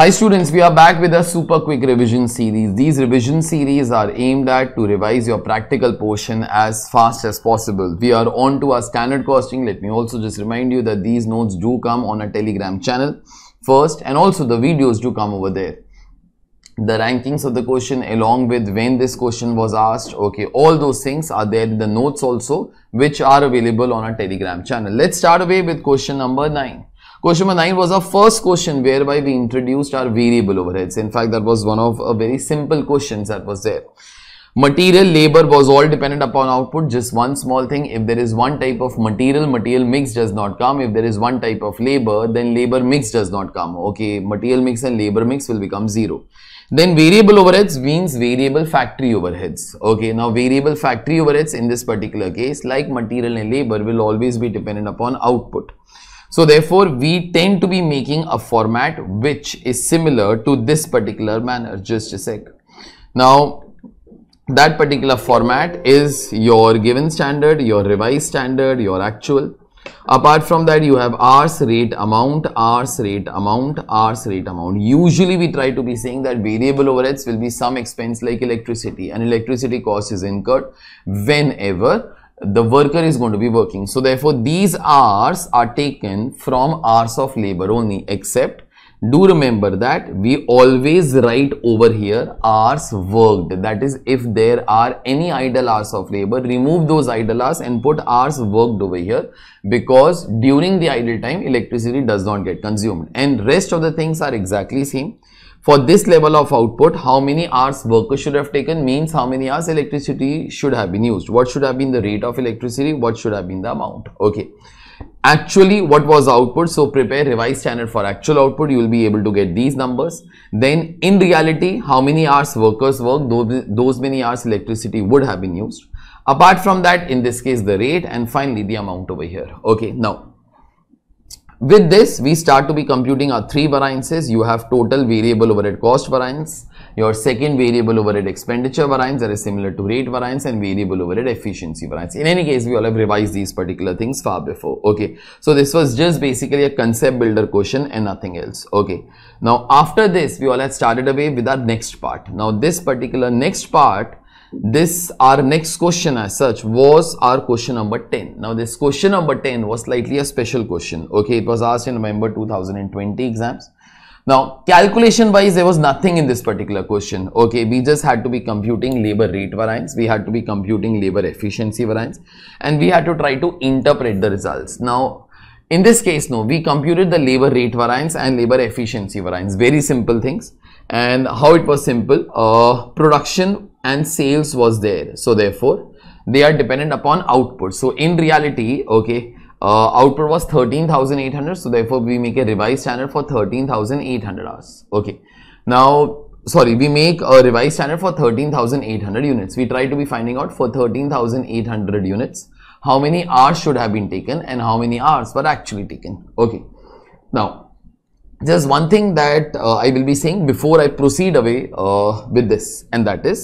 Hi students, we are back with a super quick revision series. These revision series are aimed at to revise your practical portion as fast as possible. We are on to our standard costing. Let me also just remind you that these notes do come on a telegram channel first and also the videos do come over there. The rankings of the question along with when this question was asked. Okay, all those things are there in the notes also which are available on our telegram channel. Let's start away with question number 9. Question number 9 was our first question whereby we introduced our variable overheads. In fact, that was one of a very simple questions that was there. Material labor was all dependent upon output, just one small thing. If there is one type of material, material mix does not come. If there is one type of labor, then labor mix does not come. Okay, material mix and labor mix will become zero. Then variable overheads means variable factory overheads. Okay, now variable factory overheads in this particular case, like material and labor, will always be dependent upon output. So therefore, we tend to be making a format which is similar to this particular manner. Just a sec. Now, that particular format is your given standard, your revised standard, your actual. Apart from that, you have hours, rate, amount, hours, rate, amount, hours, rate, amount. Usually, we try to be saying that variable overheads will be some expense like electricity and electricity cost is incurred whenever the worker is going to be working. So therefore, these hours are taken from hours of labor only except do remember that we always write over here hours worked that is if there are any idle hours of labor remove those idle hours and put hours worked over here because during the idle time electricity does not get consumed and rest of the things are exactly same for this level of output, how many hours workers should have taken means how many hours electricity should have been used. What should have been the rate of electricity? What should have been the amount? Okay. Actually, what was output? So, prepare revised standard for actual output. You will be able to get these numbers. Then, in reality, how many hours workers work? Those, those many hours electricity would have been used. Apart from that, in this case, the rate and finally the amount over here. Okay. Now, with this, we start to be computing our three variances. You have total variable overhead cost variance, your second variable overhead expenditure variance that is similar to rate variance and variable overhead efficiency variance. In any case, we all have revised these particular things far before. Okay. So, this was just basically a concept builder question and nothing else. Okay. Now, after this, we all had started away with our next part. Now, this particular next part this our next question as such was our question number 10 now this question number 10 was slightly a special question okay it was asked in november 2020 exams now calculation wise there was nothing in this particular question okay we just had to be computing labor rate variance we had to be computing labor efficiency variance and we had to try to interpret the results now in this case no we computed the labor rate variance and labor efficiency variance very simple things and how it was simple uh, production and sales was there. So therefore, they are dependent upon output. So in reality, okay, uh, output was 13,800. So therefore, we make a revised standard for 13,800 hours. Okay. Now, sorry, we make a revised standard for 13,800 units. We try to be finding out for 13,800 units, how many hours should have been taken and how many hours were actually taken. Okay. Now, just one thing that uh, I will be saying before I proceed away uh, with this and that is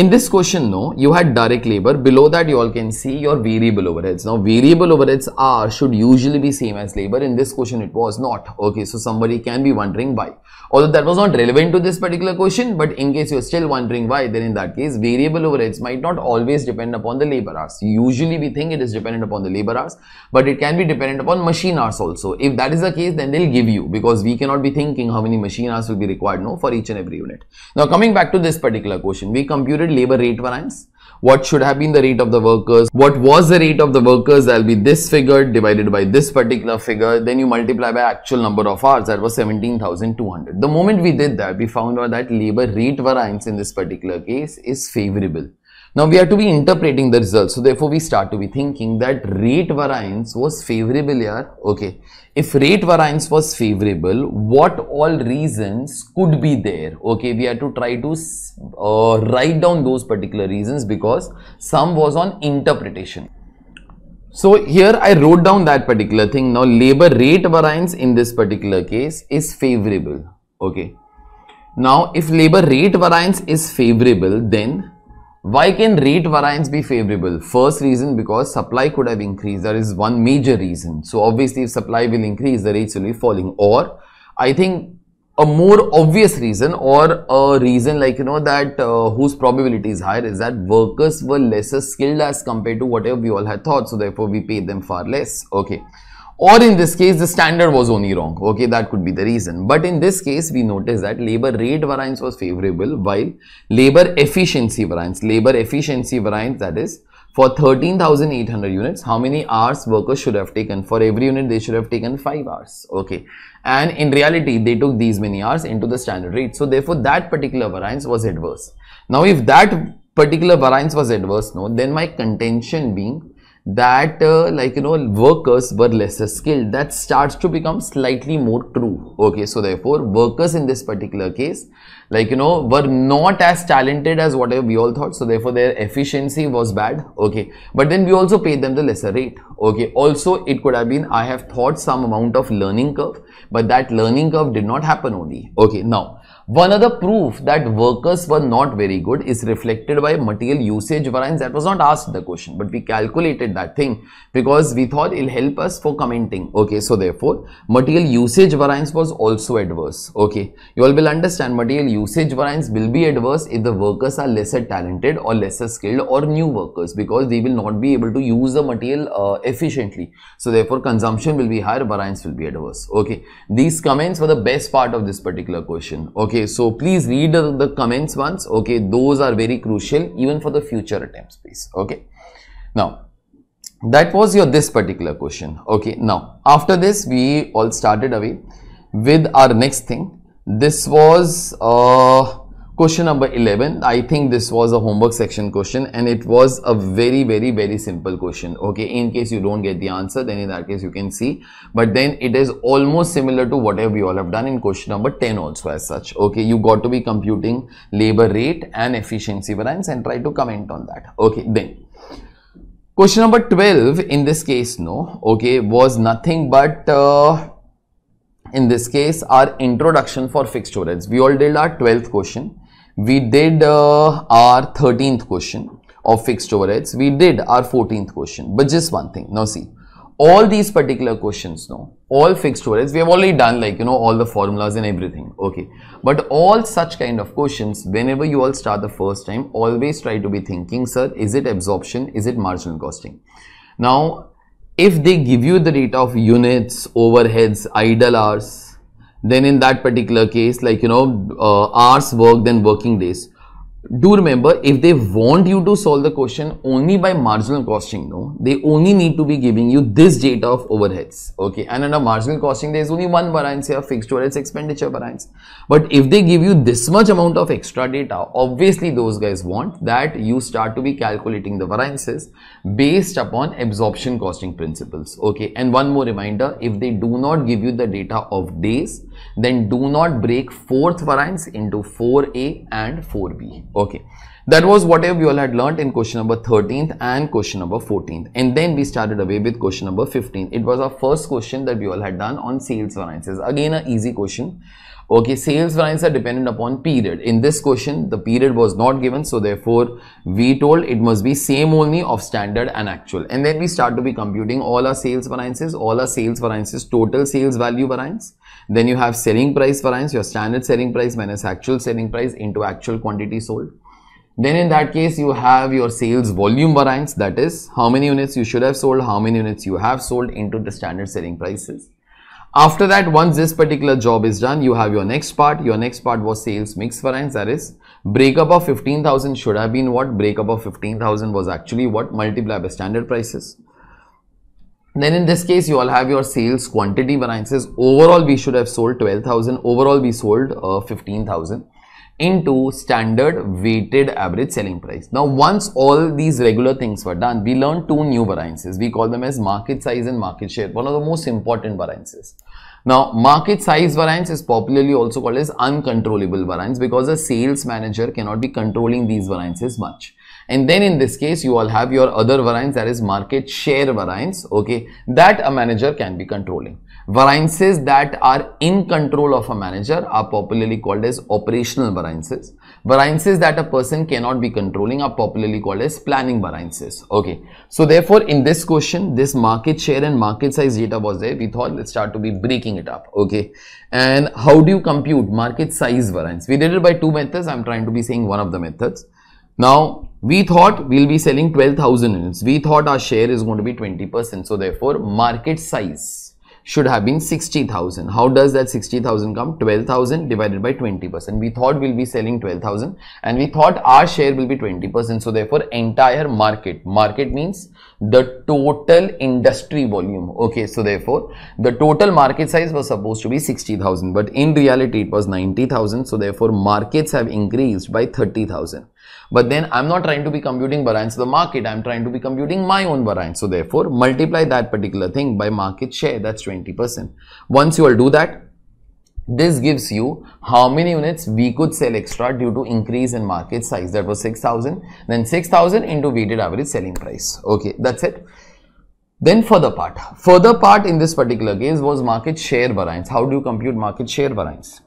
in this question, no, you had direct labor. Below that, you all can see your variable overheads. Now, variable overheads are should usually be same as labor. In this question, it was not. Okay, so somebody can be wondering why. Although that was not relevant to this particular question, but in case you're still wondering why, then in that case, variable overheads might not always depend upon the labor hours. Usually, we think it is dependent upon the labor hours, but it can be dependent upon machine hours also. If that is the case, then they'll give you because we cannot be thinking how many machine hours will be required, no, for each and every unit. Now, coming back to this particular question, we computed labor rate variance what should have been the rate of the workers, what was the rate of the workers, that'll be this figure divided by this particular figure, then you multiply by actual number of hours, that was 17,200. The moment we did that, we found out that labor rate variance in this particular case is favorable. Now we are to be interpreting the results. So therefore we start to be thinking that rate variance was favorable here. Okay. If rate variance was favorable, what all reasons could be there? Okay. We are to try to uh, write down those particular reasons because some was on interpretation. So here I wrote down that particular thing. Now labor rate variance in this particular case is favorable. Okay. Now if labor rate variance is favorable, then why can rate variance be favorable? First reason because supply could have increased. That is one major reason. So obviously if supply will increase, the rates will be falling. Or I think a more obvious reason or a reason like you know that uh, whose probability is higher is that workers were lesser skilled as compared to whatever we all had thought. So therefore we paid them far less. Okay or in this case the standard was only wrong okay that could be the reason but in this case we notice that labor rate variance was favorable while labor efficiency variance labor efficiency variance that is for 13,800 units how many hours workers should have taken for every unit they should have taken 5 hours okay and in reality they took these many hours into the standard rate so therefore that particular variance was adverse now if that particular variance was adverse no then my contention being that uh, like you know workers were lesser skilled that starts to become slightly more true okay so therefore workers in this particular case like you know were not as talented as whatever we all thought so therefore their efficiency was bad okay but then we also paid them the lesser rate okay also it could have been i have thought some amount of learning curve but that learning curve did not happen only okay now one other proof that workers were not very good is reflected by material usage variance that was not asked the question, but we calculated that thing because we thought it'll help us for commenting. Okay, so therefore, material usage variance was also adverse. Okay, you all will understand material usage variance will be adverse if the workers are lesser talented or lesser skilled or new workers because they will not be able to use the material uh, efficiently. So therefore, consumption will be higher, variance will be adverse. Okay, these comments were the best part of this particular question. Okay okay so please read the, comments once okay those are very crucial even for the future attempts please okay now that was your this particular question okay now after this we all started away with our next thing this was uh Question number 11, I think this was a homework section question and it was a very, very, very simple question. Okay, in case you don't get the answer, then in that case you can see. But then it is almost similar to whatever we all have done in question number 10 also as such. Okay, you got to be computing labor rate and efficiency variance and try to comment on that. Okay, then. Question number 12 in this case, no, okay, was nothing but... Uh, in this case our introduction for fixed overheads. We all did our 12th question we did uh, our 13th question of fixed overheads. We did our 14th question, but just one thing. Now see, all these particular questions, no, all fixed overheads, we have already done like, you know, all the formulas and everything. Okay. But all such kind of questions, whenever you all start the first time, always try to be thinking, sir, is it absorption? Is it marginal costing? Now, if they give you the data of units, overheads, idle hours, then in that particular case like you know uh, hours work then working days do remember if they want you to solve the question only by marginal costing no they only need to be giving you this data of overheads okay and under marginal costing there is only one variance here fixed overheads expenditure variance but if they give you this much amount of extra data obviously those guys want that you start to be calculating the variances based upon absorption costing principles okay and one more reminder if they do not give you the data of days then do not break fourth variance into 4a and 4b okay that was whatever we all had learnt in question number 13th and question number 14th. And then we started away with question number 15th. It was our first question that we all had done on sales variances. Again, an easy question. Okay, sales variances are dependent upon period. In this question, the period was not given. So therefore, we told it must be same only of standard and actual. And then we start to be computing all our sales variances, all our sales variances, total sales value variance. Then you have selling price variance, your standard selling price minus actual selling price into actual quantity sold then in that case you have your sales volume variance that is how many units you should have sold how many units you have sold into the standard selling prices after that once this particular job is done you have your next part your next part was sales mix variance that is breakup of 15000 should have been what breakup of 15000 was actually what multiplied by standard prices then in this case you all have your sales quantity variances overall we should have sold 12000 overall we sold uh, 15000 into standard weighted average selling price. Now, once all these regular things were done, we learned two new variances. We call them as market size and market share, one of the most important variances. Now, market size variance is popularly also called as uncontrollable variance because a sales manager cannot be controlling these variances much and then in this case you all have your other variance that is market share variance okay that a manager can be controlling variances that are in control of a manager are popularly called as operational variances variances that a person cannot be controlling are popularly called as planning variances okay so therefore in this question this market share and market size data was there we thought let's start to be breaking it up okay and how do you compute market size variance we did it by two methods i'm trying to be saying one of the methods now we thought we'll be selling 12,000 units. We thought our share is going to be 20%. So therefore, market size should have been 60,000. How does that 60,000 come? 12,000 divided by 20%. We thought we'll be selling 12,000 and we thought our share will be 20%. So therefore, entire market. Market means the total industry volume. Okay. So therefore, the total market size was supposed to be 60,000, but in reality, it was 90,000. So therefore, markets have increased by 30,000. But then I'm not trying to be computing variance of the market. I'm trying to be computing my own variance. So therefore, multiply that particular thing by market share. That's 20%. Once you will do that, this gives you how many units we could sell extra due to increase in market size. That was 6,000. Then 6,000 into weighted average selling price. Okay, that's it. Then further part. Further part in this particular case was market share variance. How do you compute market share variance?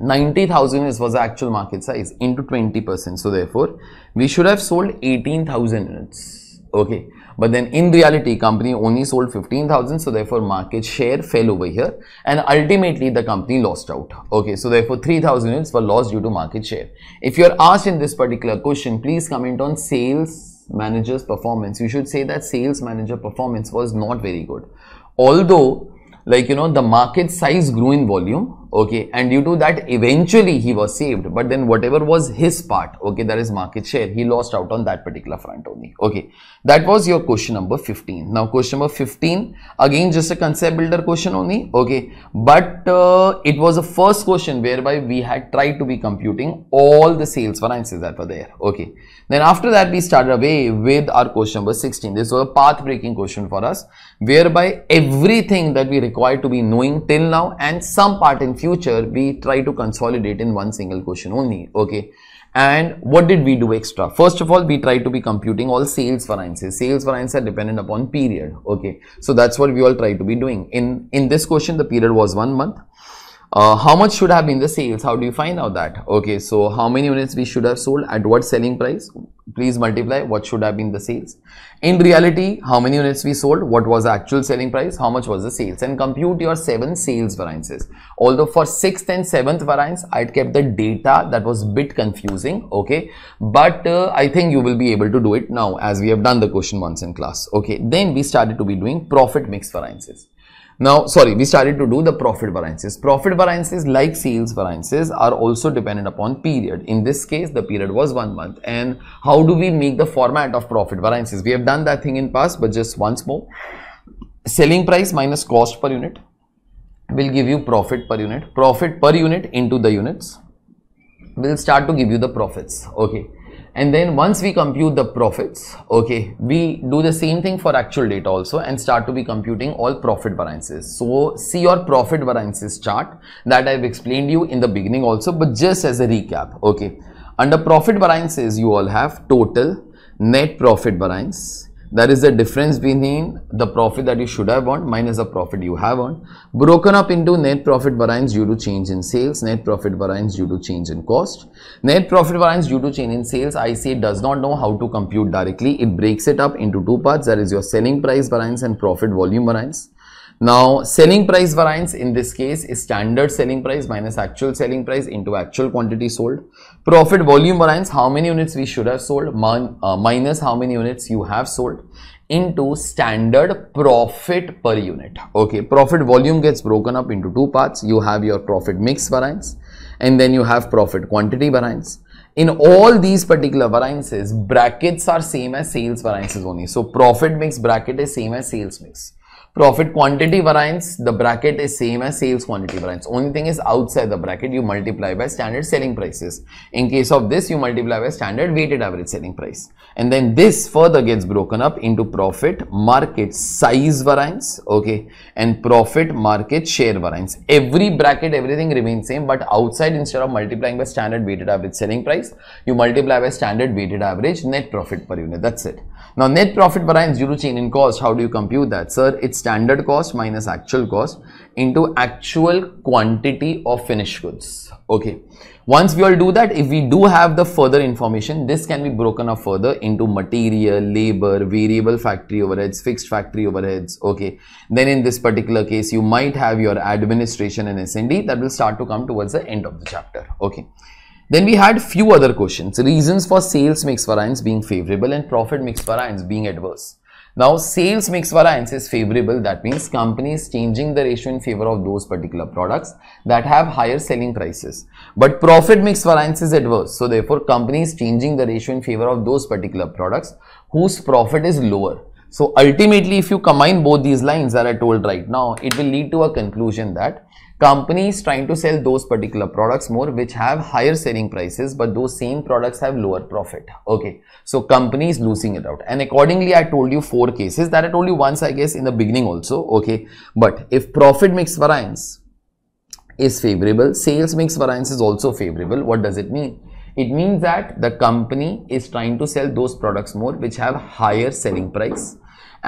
90,000 was the actual market size into 20%. So therefore, we should have sold 18,000 units. Okay. But then in reality, company only sold 15,000. So therefore, market share fell over here. And ultimately, the company lost out. Okay. So therefore, 3,000 units were lost due to market share. If you're asked in this particular question, please comment on sales manager's performance. You should say that sales manager performance was not very good. Although, like, you know, the market size grew in volume okay and due to that eventually he was saved but then whatever was his part okay that is market share he lost out on that particular front only okay that was your question number 15 now question number 15 again just a concept builder question only okay but uh, it was the first question whereby we had tried to be computing all the sales variances that were there okay then after that we started away with our question number 16 this was a path breaking question for us whereby everything that we required to be knowing till now and some part in future future we try to consolidate in one single question only okay and what did we do extra first of all we try to be computing all sales variances sales variances are dependent upon period okay so that's what we all try to be doing in in this question the period was one month uh, how much should have been the sales how do you find out that okay so how many units we should have sold at what selling price please multiply what should have been the sales in reality how many units we sold what was the actual selling price how much was the sales and compute your seven sales variances although for sixth and seventh variance i kept the data that was bit confusing okay but uh, i think you will be able to do it now as we have done the question once in class okay then we started to be doing profit mix variances now, sorry, we started to do the profit variances. Profit variances like sales variances are also dependent upon period. In this case, the period was one month. And how do we make the format of profit variances? We have done that thing in past, but just once more. Selling price minus cost per unit will give you profit per unit. Profit per unit into the units will start to give you the profits. Okay and then once we compute the profits okay we do the same thing for actual data also and start to be computing all profit variances so see your profit variances chart that i've explained you in the beginning also but just as a recap okay under profit variances you all have total net profit variance that is the difference between the profit that you should have earned minus the profit you have earned. Broken up into net profit variance due to change in sales, net profit variance due to change in cost. Net profit variance due to change in sales, I say does not know how to compute directly. It breaks it up into two parts. That is your selling price variance and profit volume variance. Now, selling price variance in this case is standard selling price minus actual selling price into actual quantity sold. Profit volume variance, how many units we should have sold min uh, minus how many units you have sold into standard profit per unit. Okay, profit volume gets broken up into two parts. You have your profit mix variance and then you have profit quantity variance in all these particular variances brackets are same as sales variances only so profit mix bracket is same as sales mix profit quantity variance the bracket is same as sales quantity variance only thing is outside the bracket you multiply by standard selling prices in case of this you multiply by standard weighted average selling price and then this further gets broken up into profit market size variance okay and profit market share variance every bracket everything remains same but outside instead of multiplying by standard weighted average selling price you multiply by standard weighted average net profit per unit that's it now net profit variance due to change in cost how do you compute that sir it's standard cost minus actual cost into actual quantity of finished goods okay once we all do that if we do have the further information this can be broken up further into material labor variable factory overheads fixed factory overheads okay then in this particular case you might have your administration and snd that will start to come towards the end of the chapter okay then we had few other questions reasons for sales mix variance being favorable and profit mix variance being adverse now sales mix variance is favorable. That means companies changing the ratio in favor of those particular products that have higher selling prices. But profit mix variance is adverse. So therefore companies changing the ratio in favor of those particular products whose profit is lower. So ultimately, if you combine both these lines that I told right now, it will lead to a conclusion that companies trying to sell those particular products more which have higher selling prices but those same products have lower profit okay so companies losing it out and accordingly i told you four cases that i told you once i guess in the beginning also okay but if profit mix variance is favorable sales mix variance is also favorable what does it mean it means that the company is trying to sell those products more which have higher selling price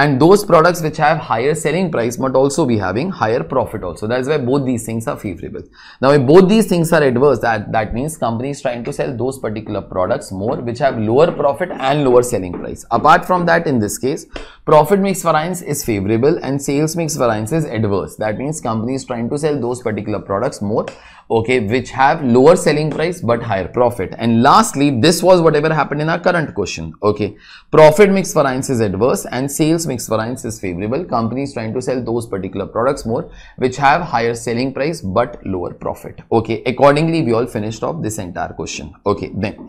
and those products which have higher selling price might also be having higher profit also that's why both these things are favorable now if both these things are adverse that that means is trying to sell those particular products more which have lower profit and lower selling price apart from that in this case profit mix variance is favorable and sales mix variance is adverse that means company is trying to sell those particular products more okay which have lower selling price but higher profit and lastly this was whatever happened in our current question okay profit mix variance is adverse and sales mix variance is favorable companies trying to sell those particular products more which have higher selling price but lower profit okay accordingly we all finished off this entire question okay then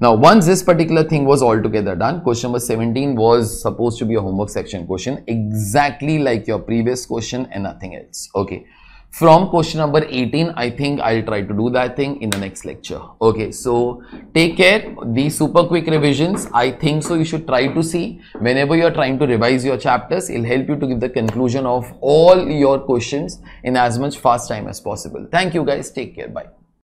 now once this particular thing was altogether done question number 17 was supposed to be a homework section question exactly like your previous question and nothing else okay from question number 18 i think i'll try to do that thing in the next lecture okay so take care these super quick revisions i think so you should try to see whenever you're trying to revise your chapters it'll help you to give the conclusion of all your questions in as much fast time as possible thank you guys take care bye